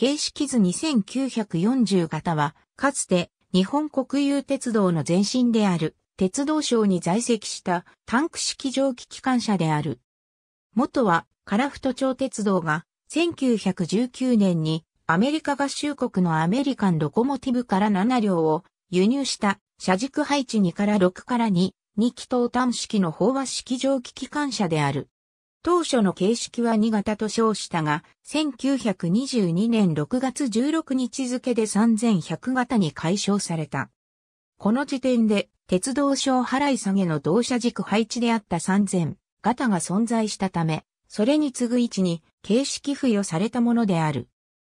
形式図2940型は、かつて日本国有鉄道の前身である鉄道省に在籍したタンク式蒸気機関車である。元はカラフト町鉄道が1919年にアメリカ合衆国のアメリカンロコモティブから7両を輸入した車軸配置2から6から2、2気筒端式の飽和式蒸気機関車である。当初の形式は2型と称したが、1922年6月16日付で3100型に解消された。この時点で、鉄道省払い下げの同社軸配置であった3000型が存在したため、それに次ぐ位置に形式付与されたものである。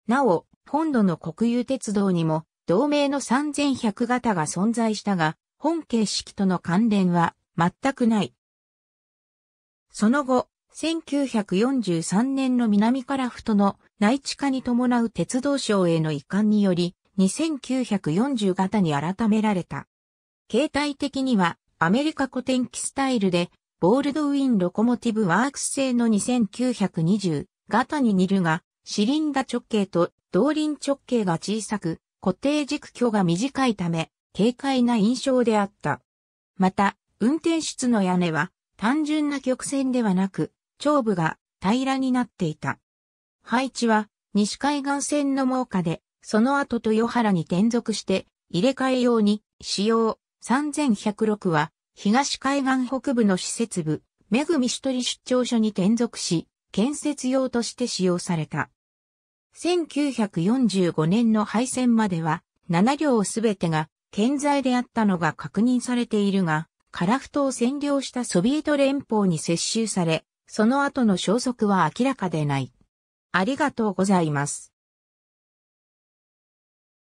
なお、本土の国有鉄道にも、同名の3100型が存在したが、本形式との関連は全くない。その後、1943年の南カラフトの内地化に伴う鉄道省への移管により、2940型に改められた。形態的にはアメリカ古典機スタイルで、ボールドウィン・ロコモティブ・ワークス製の2920型に似るが、シリンダ直径と動輪直径が小さく、固定軸距が短いため、軽快な印象であった。また、運転室の屋根は単純な曲線ではなく、頂部が平らになっていた。配置は西海岸線の猛火で、その後豊原に転属して入れ替え用に使用3106は東海岸北部の施設部、めぐみしとり出張所に転属し、建設用として使用された。1945年の廃線までは7両すべてが健在であったのが確認されているが、カラフトを占領したソビエト連邦に接収され、その後の消息は明らかでない。ありがとうございます。